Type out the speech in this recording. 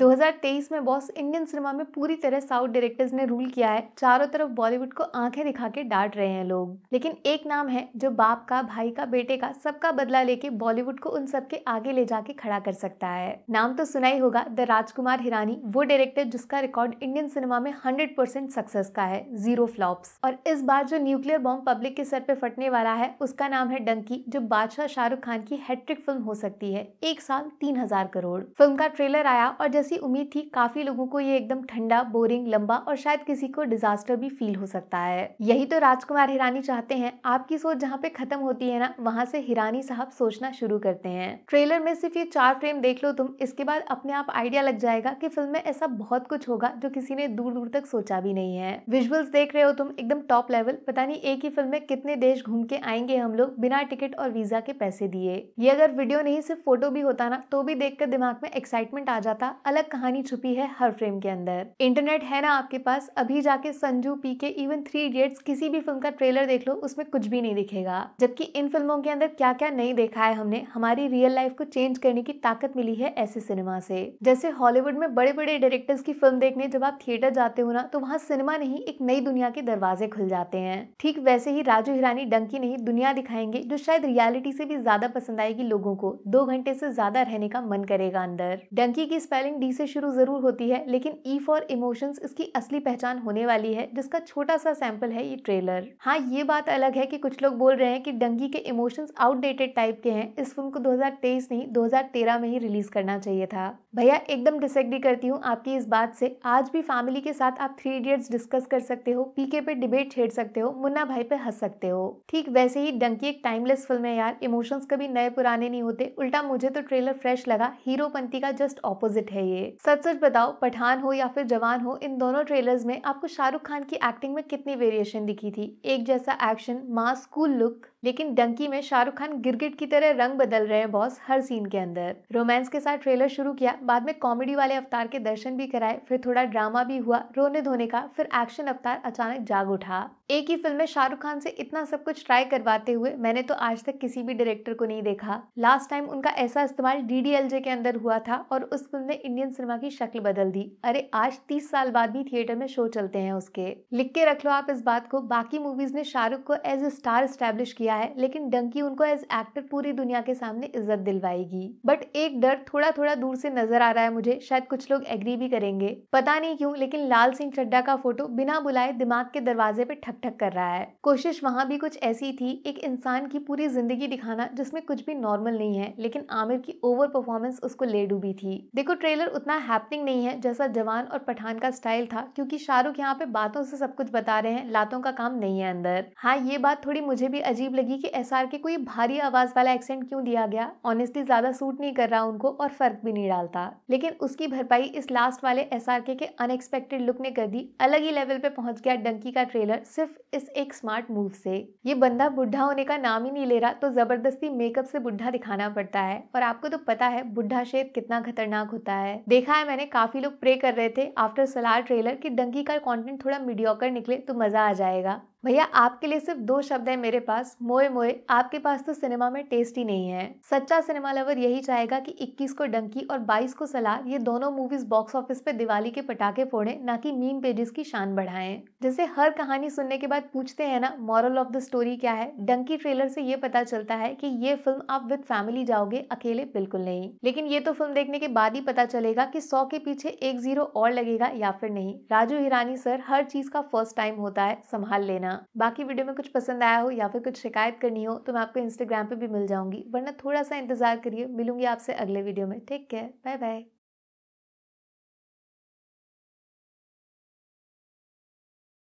2023 में boss Indian cinema में पूरी तरह साउथ डायरेक्टर्स ने रूल किया है चारों तरफ बॉलीवुड को आंखें दिखा के डांट रहे हैं लोग लेकिन एक नाम है जो बाप का भाई का बेटे का सबका बदला लेके बॉलीवुड को उन के आगे ले जाके खड़ा कर सकता है नाम तो सुना ही होगा द राजकुमार हिरानी वो डायरेक्टर जिसका रिकॉर्ड इंडियन सिनेमा में हंड्रेड सक्सेस का है जीरो फ्लॉप्स और इस बार जो न्यूक्लियर बॉम्ब पब्लिक के सर पे फटने वाला है उसका नाम है डंकी जो बादशाह शाहरुख खान की हैट्रिक फिल्म हो सकती है एक साल तीन करोड़ फिल्म का ट्रेलर आया और सी उम्मीद थी काफी लोगों को ये एकदम ठंडा बोरिंग लंबा और शायद किसी को डिजास्टर भी फील हो सकता है यही तो राजकुमार हिरानी चाहते हैं आपकी सोच जहाँ पे खत्म होती है ना वहाँ से हिरानी साहब सोचना शुरू करते हैं ट्रेलर में सिर्फ ये चार फ्रेम देख लो तुम इसके बाद अपने आप आइडिया लग जाएगा की फिल्म में ऐसा बहुत कुछ होगा जो किसी ने दूर दूर तक सोचा भी नहीं है विजुअल्स देख रहे हो तुम एकदम टॉप लेवल पता नहीं एक ही फिल्म में कितने देश घूम के आएंगे हम लोग बिना टिकट और वीजा के पैसे दिए ये अगर वीडियो नहीं सिर्फ फोटो भी होता ना तो भी देखकर दिमाग में एक्साइटमेंट आ जाता अलग कहानी छुपी है हर फ्रेम के अंदर इंटरनेट है ना आपके पास अभी जाके Sanju P K even three idiots किसी भी फिल्म का ट्रेलर देख लो उसमें कुछ भी नहीं दिखेगा जबकि इन फिल्मों के अंदर क्या क्या नहीं देखा है हमने हमारी रियल लाइफ को चेंज करने की ताकत मिली है ऐसे सिनेमा से जैसे हॉलीवुड में बड़े बड़े डायरेक्टर्स की फिल्म देखने जब आप थिएटर जाते हो ना तो वहाँ सिनेमा नहीं एक नई दुनिया के दरवाजे खुल जाते हैं ठीक वैसे ही राजू हिरानी डंकी नहीं दुनिया दिखाएंगे जो शायद रियलिटी से भी ज्यादा पसंद आएगी लोगों को दो घंटे से ज्यादा रहने का मन करेगा अंदर डंकी की स्पेलिंग विटामिन डी से शुरू ज़रूर होती है लेकिन ई फॉर इमोशंस इसकी असली पहचान होने वाली है जिसका छोटा सा सैंपल है ये ट्रेलर हाँ ये बात अलग है कि कुछ लोग बोल रहे हैं कि डंगी के इमोशंस आउटडेटेड टाइप के हैं इस फिल्म को 2023 नहीं 2013 में ही रिलीज करना चाहिए था भैया एकदम डिसग्री करती हूँ आपकी इस बात से आज भी फैमिली के साथ आप थ्री इडियट्स डिस्कस कर सकते हो पीके पे डिबेट छेड़ सकते हो मुन्ना भाई पे हंस सकते हो ठीक वैसे ही डंकी एक टाइमलेस फिल्म है यार इमोशंस कभी नए पुराने नहीं होते उल्टा मुझे तो ट्रेलर फ्रेश लगा हीरोपंती का जस्ट ऑपोजिट है चाहिए सच सच बताओ पठान हो या फिर जवान हो इन दोनों ट्रेलर्स में आपको शाहरुख खान की एक्टिंग में कितनी वेरिएशन दिखी थी एक जैसा एक्शन मास कूल लुक लेकिन डंकी में शाहरुख खान गिरगिट की तरह रंग बदल रहे हैं बॉस हर सीन के अंदर रोमांस के साथ ट्रेलर शुरू किया बाद में कॉमेडी वाले अवतार के दर्शन भी कराए फिर थोड़ा ड्रामा भी हुआ रोने धोने का फिर एक्शन अवतार अचानक जाग उठा एक ही फिल्म में शाहरुख खान से इतना सब कुछ ट्राई करवाते हुए मैंने तो आज तक किसी भी डायरेक्टर को नहीं देखा लास्ट टाइम उनका ऐसा इस्तेमाल डी के अंदर हुआ था और उस फिल्म ने इंडियन सिनेमा की शक्ल बदल दी अरे आज तीस साल बाद भी थिएटर में शो चलते हैं उसके लिख के रख लो आप इस बात को बाकी मूवीज ने शाहरुख को एज ए स्टार स्टेब्लिश किया किया है लेकिन डंकी उनको एज एक्टर पूरी दुनिया के सामने इज्जत दिलवाएगी बट एक डर थोड़ा थोड़ा दूर से नजर आ रहा है मुझे शायद कुछ लोग एग्री भी करेंगे पता नहीं क्यों लेकिन लाल सिंह चड्डा का फोटो बिना बुलाए दिमाग के दरवाजे पे ठक ठक कर रहा है कोशिश वहाँ भी कुछ ऐसी थी एक इंसान की पूरी जिंदगी दिखाना जिसमें कुछ भी नॉर्मल नहीं है लेकिन आमिर की ओवर परफॉर्मेंस उसको ले डूबी थी देखो ट्रेलर उतना हैपनिंग नहीं है जैसा जवान और पठान का स्टाइल था क्योंकि शाहरुख यहाँ पे बातों से सब कुछ बता रहे हैं लातों का काम नहीं है अंदर हाँ ये बात थोड़ी मुझे भी अजीब लगी लगी कि एस आर के को ये भारी आवाज़ वाला एक्सेंट क्यों दिया गया ऑनेस्टली ज़्यादा सूट नहीं कर रहा उनको और फ़र्क भी नहीं डालता लेकिन उसकी भरपाई इस लास्ट वाले S R K unexpected look ने कर दी अलग ही लेवल पे पहुंच गया डंकी का ट्रेलर सिर्फ इस एक स्मार्ट मूव से ये बंदा बुढ़ा होने का नाम ही नहीं ले रहा तो ज़बरदस्ती मेकअप से बुढ़ा दिखाना पड़ता है और आपको तो पता है बुढ़ा शेप कितना खतरनाक होता है देखा है मैंने काफ़ी लोग प्रे कर रहे थे आफ्टर सलार ट्रेलर की डंकी का कॉन्टेंट थोड़ा मीडियोकर निकले तो मज़ा आ जाएगा भैया आपके लिए सिर्फ दो शब्द है मेरे पास मोए मोए आपके पास तो सिनेमा में टेस्ट ही नहीं है सच्चा सिनेमा लवर यही चाहेगा कि 21 को डंकी और 22 को सलार ये दोनों मूवीज बॉक्स ऑफिस पे दिवाली के पटाखे फोड़े ना कि मीम पेजेस की शान बढ़ाएं जैसे हर कहानी सुनने के बाद पूछते हैं ना मॉरल ऑफ द स्टोरी क्या है डंकी ट्रेलर से ये पता चलता है की ये फिल्म आप विद फैमिली जाओगे अकेले बिल्कुल नहीं लेकिन ये तो फिल्म देखने के बाद ही पता चलेगा की सौ के पीछे एक जीरो और लगेगा या फिर नहीं राजू हिरानी सर हर चीज का फर्स्ट टाइम होता है संभाल लेना करना बाकी वीडियो में कुछ पसंद आया हो या फिर कुछ शिकायत करनी हो तो मैं आपको इंस्टाग्राम पर भी मिल जाऊंगी वरना थोड़ा सा इंतजार करिए मिलूंगी आपसे अगले वीडियो में ठीक है बाय बाय